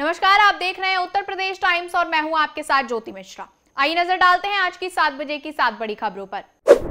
नमस्कार आप देख रहे हैं उत्तर प्रदेश टाइम्स और मैं हूं आपके साथ ज्योति मिश्रा आई नजर डालते हैं आज की सात बजे की सात बड़ी खबरों पर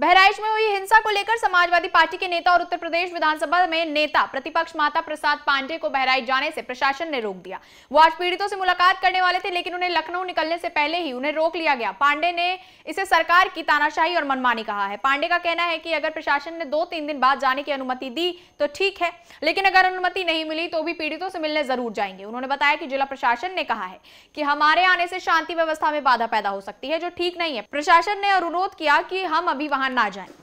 बहराइच में हुई हिंसा को लेकर समाजवादी पार्टी के नेता और उत्तर प्रदेश विधानसभा में नेता प्रतिपक्ष माता प्रसाद पांडे को बहराइच जाने से प्रशासन ने रोक दिया वो आज पीड़ितों से मुलाकात करने वाले थे लेकिन उन्हें लखनऊ निकलने से पहले ही उन्हें रोक लिया गया पांडे ने इसे सरकार की तानाशाही और मनमानी कहा है पांडे का कहना है कि अगर प्रशासन ने दो तीन दिन बाद जाने की अनुमति दी तो ठीक है लेकिन अगर अनुमति नहीं मिली तो भी पीड़ितों से मिलने जरूर जाएंगे उन्होंने बताया कि जिला प्रशासन ने कहा है कि हमारे आने से शांति व्यवस्था में बाधा पैदा हो सकती है जो ठीक नहीं है प्रशासन ने अनुरोध किया कि हम अभी वहां ना जाए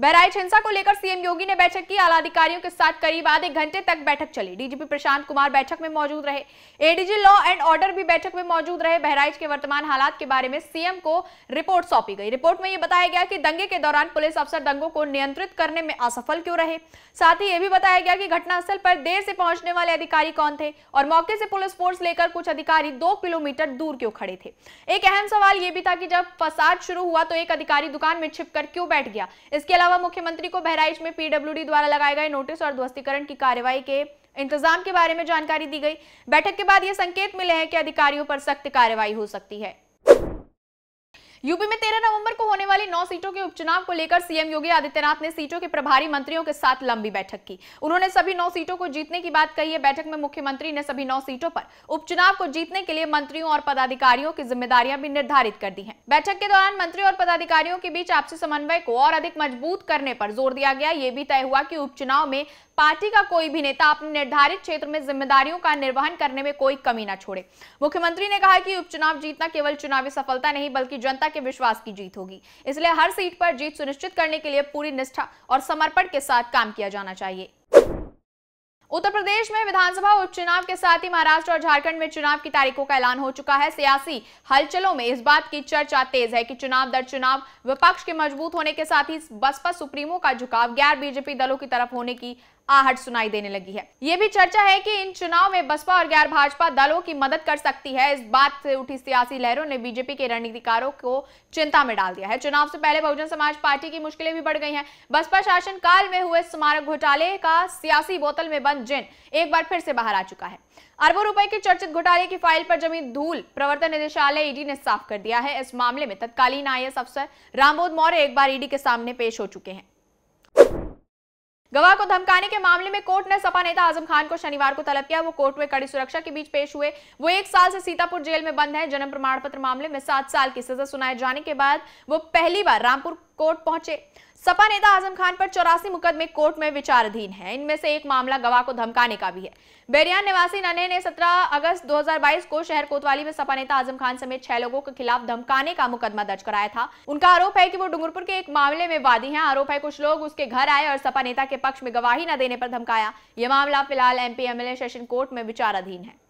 बहराइच हिंसा को लेकर सीएम योगी ने बैठक की आला अधिकारियों के साथ करीब आधे घंटे तक बैठक चली डीजीपी प्रशांत कुमार बैठक में मौजूद रहे एडीजी लॉ एंड ऑर्डर भी बैठक में मौजूद रहे बहराइच के वर्तमान हालात के बारे में सीएम को रिपोर्ट सौंपी गई रिपोर्ट में यह बताया गया कि दंगे के दौरान पुलिस अफसर दंगों को नियंत्रित करने में असफल क्यों रहे साथ ही यह भी बताया गया कि घटनास्थल पर देर से पहुंचने वाले अधिकारी कौन थे और मौके से पुलिस फोर्स लेकर कुछ अधिकारी दो किलोमीटर दूर क्यों खड़े थे एक अहम सवाल यह भी था कि जब फसाद शुरू हुआ तो एक अधिकारी दुकान में छिपकर क्यों बैठ गया इसके अलावा मुख्यमंत्री को बहराइच में पीडब्ल्यूडी द्वारा लगाए गए नोटिस और ध्वस्तीकरण की कार्यवाही के इंतजाम के बारे में जानकारी दी गई बैठक के बाद ये संकेत मिले हैं कि अधिकारियों पर सख्त कार्यवाही हो सकती है यूपी में तेरह नवंबर को होने वाली नौ सीटों के उपचुनाव को लेकर सीएम योगी आदित्यनाथ ने सीटों के प्रभारी मंत्रियों के साथ लंबी बैठक की उन्होंने सभी नौ सीटों को जीतने की बात कही है बैठक में मुख्यमंत्री ने सभी नौ सीटों पर उपचुनाव को जीतने के लिए मंत्रियों और पदाधिकारियों की जिम्मेदारियां भी निर्धारित कर दी है बैठक के दौरान मंत्रियों और पदाधिकारियों के बीच आपसी समन्वय को और अधिक मजबूत करने पर जोर दिया गया ये भी तय हुआ की उपचुनाव में पार्टी का कोई भी नेता अपने निर्धारित क्षेत्र में जिम्मेदारियों का निर्वहन करने में कोई कमी न छोड़े मुख्यमंत्री ने कहा कि उपचुनाव जीतना केवल चुनावी सफलता नहीं बल्कि जनता के विश्वास की जीत होगी इसलिए हर सीट पर जीत सुनिश्चित करने के लिए पूरी निष्ठा और समर्पण के साथ काम किया जाना चाहिए उत्तर प्रदेश में विधानसभा उपचुनाव के साथ ही महाराष्ट्र और झारखंड में चुनाव की तारीखों का ऐलान हो चुका है सियासी हलचलों में इस बात की चर्चा तेज है कि चुनाव दर चुनाव विपक्ष के मजबूत होने के साथ ही बसपा सुप्रीमो का झुकाव गैर बीजेपी दलों की तरफ होने की आहट सुनाई देने लगी है ये भी चर्चा है कि इन चुनाव में बसपा और गैर भाजपा दलों की मदद कर सकती है इस बात से उठी सियासी लहरों ने बीजेपी के रणनीतिकारों को चिंता में डाल दिया है चुनाव से पहले बहुजन समाज पार्टी की मुश्किलें भी बढ़ गई हैं बसपा शासन काल में हुए स्मारक घोटाले का सियासी बोतल में बंद जिन एक बार फिर से बाहर आ चुका है अरबों रुपए के चर्चित घोटाले की फाइल पर जमी धूल प्रवर्तन निदेशालय ईडी ने साफ कर दिया है इस मामले में तत्कालीन आई अफसर रामबोध मौर्य एक बार ईडी के सामने पेश हो चुके हैं गवाह को धमकाने के मामले में कोर्ट ने सपा नेता आजम खान को शनिवार को तलब किया वो कोर्ट में कड़ी सुरक्षा के बीच पेश हुए वो एक साल से सीतापुर जेल में बंद है जन्म प्रमाण पत्र मामले में सात साल की सजा सुनाए जाने के बाद वो पहली बार रामपुर कोर्ट पहुंचे सपा नेता आजम खान पर चौरासी मुकदमे कोर्ट में विचाराधीन है इनमें से एक मामला गवाह को धमकाने का भी है बेरियान निवासी नन्हे ने 17 अगस्त 2022 को शहर कोतवाली में सपा नेता आजम खान समेत छह लोगों के खिलाफ धमकाने का मुकदमा दर्ज कराया था उनका आरोप है कि वो डूंगरपुर के एक मामले में वादी है आरोप है कुछ लोग उसके घर आए और सपा नेता के पक्ष में गवाही न देने पर धमकाया ये मामला फिलहाल एमपी एमएलए सेशन कोर्ट में विचाराधीन है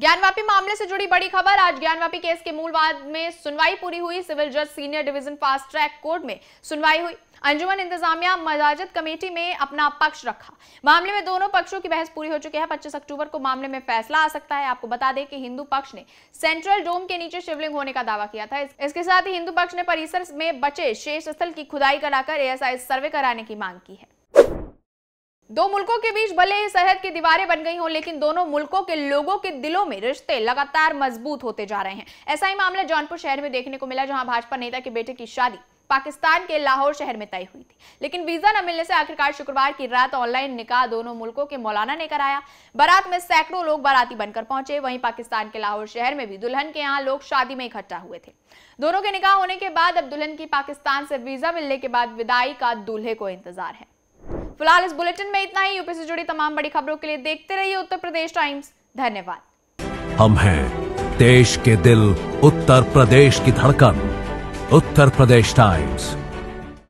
ज्ञानवापी मामले से जुड़ी बड़ी खबर आज ज्ञानवापी केस के मूल वाद में सुनवाई पूरी हुई सिविल जज senior division fast track court में सुनवाई हुई अंजुमन इंतजामिया मजाजत कमेटी में अपना पक्ष रखा मामले में दोनों पक्षों की बहस पूरी हो चुकी है 25 अक्टूबर को मामले में फैसला आ सकता है आपको बता दें कि हिंदू पक्ष ने सेंट्रल डोम के नीचे शिवलिंग होने का दावा किया था इसके साथ ही हिंदू पक्ष ने परिसर में बचे शेष स्थल की खुदाई कराकर एएसआई सर्वे कराने की मांग की है दो मुल्कों के बीच भले ही सरहद की दीवारें बन गई हों लेकिन दोनों मुल्कों के लोगों के दिलों में रिश्ते लगातार मजबूत होते जा रहे हैं ऐसा ही मामला जौनपुर शहर में देखने को मिला जहां भाजपा नेता के बेटे की शादी पाकिस्तान के लाहौर शहर में तय हुई थी लेकिन वीजा न मिलने से आखिरकार शुक्रवार की रात ऑनलाइन निकाह दोनों मुल्कों के मौलाना ने कराया बारात में सैकड़ों लोग बाराती बनकर पहुंचे वहीं पाकिस्तान के लाहौर शहर में भी दुल्हन के यहाँ लोग शादी में इकट्ठा हुए थे दोनों के निकाह होने के बाद अब दुल्हन की पाकिस्तान से वीजा मिलने के बाद विदाई का दूल्हे को इंतजार है फिलहाल इस बुलेटिन में इतना ही यूपी से जुड़ी तमाम बड़ी खबरों के लिए देखते रहिए उत्तर प्रदेश टाइम्स धन्यवाद हम हैं देश के दिल उत्तर प्रदेश की धड़कन उत्तर प्रदेश टाइम्स